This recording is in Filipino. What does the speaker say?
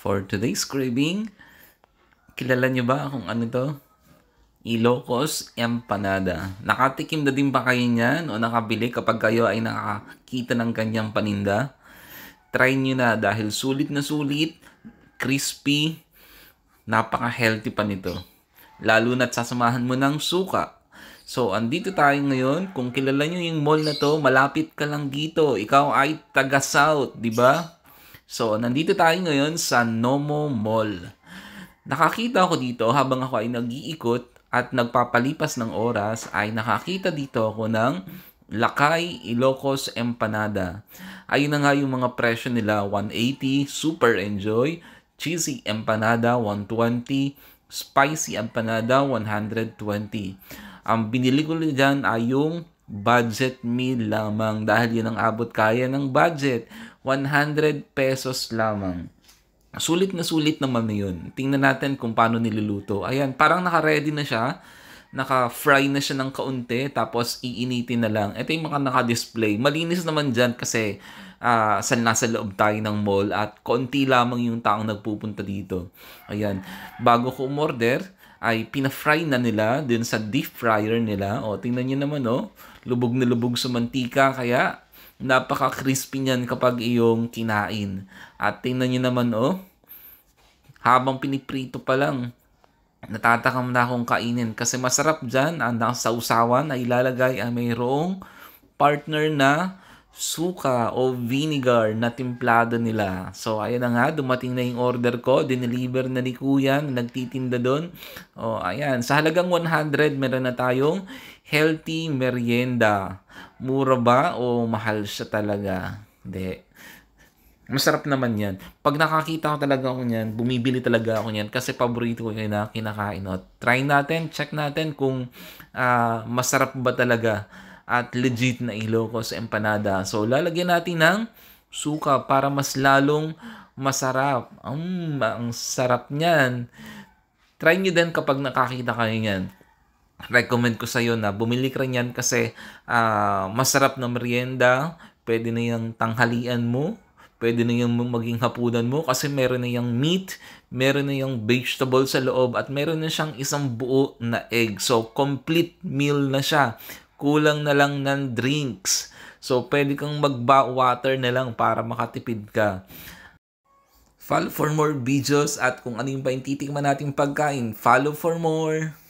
for today's craving. Kilala nyo ba kung ano to? Ilocos Empanada. Nakatikim na din ba kayo niyan o nakabili kapag kayo ay nakakita ng kanyang paninda? Try nyo na dahil sulit na sulit, crispy, napaka-healthy pa nito. Lalo na't sasamahan mo ng suka. So, andito tayo ngayon. Kung kilala nyo yung mall na to, malapit ka lang dito. Ikaw ay taga-south, di ba? So, nandito tayo ngayon sa Nomo Mall. Nakakita ako dito habang ako ay nag-iikot at nagpapalipas ng oras ay nakakita dito ako ng Lakay Ilocos Empanada. Ayun na nga yung mga presyo nila, 180, super enjoy, cheesy empanada 120, spicy empanada 120. Ang binili ko dyan ay yung budget meal lamang dahil yun ang abot kaya ng budget. 100 pesos lamang. Sulit na sulit naman na yun. Tingnan natin kung paano niluluto. Ayan, parang naka-ready na siya. Naka-fry na siya ng kaunti. Tapos iinitin na lang. Ito yung mga naka-display. Malinis naman dyan kasi uh, sa nasa loob tayo ng mall at konti lamang yung taong nagpupunta dito. Ayan, bago ko umorder, ay pina-fry na nila dun sa deep fryer nila. O, tingnan niyo naman, no? Oh. Lubog na lubog sa mantika, kaya napaka-crispy niyan kapag iyong kinain. At tingnan niyo naman, oh, habang piniprito pa lang, natatakam na akong kainin. Kasi masarap dyan, ang ah, sausawan ay ilalagay ay ah, mayroong partner na suka o vinegar na timplado nila. So, ayan na nga, dumating na yung order ko. Dineliver na ni Kuya, nagtitinda doon. O, ayan. Sa halagang 100, meron na tayong healthy merienda. Mura ba o mahal siya talaga? Hindi. Masarap naman yan. Pag nakakita ko talaga ako niyan, bumibili talaga ako niyan kasi paborito ko yun na kinakain. O, try natin, check natin kung uh, masarap ba talaga at legit na Ilocos empanada. So lalagyan natin ng suka para mas lalong masarap. Ang, ang sarap niyan. Try nyo din kapag nakakita kayo niyan. Recommend ko sa iyo na bumili ka niyan kasi uh, masarap na merienda. Pwede na yung tanghalian mo. Pwede na yung maging hapunan mo kasi meron na yung meat, meron na yung vegetable sa loob at meron na siyang isang buo na egg. So complete meal na siya kulang na lang ng drinks. So, pwede kang mag-water na lang para makatipid ka. Follow for more videos at kung ano yung pa yung titikman nating pagkain. Follow for more!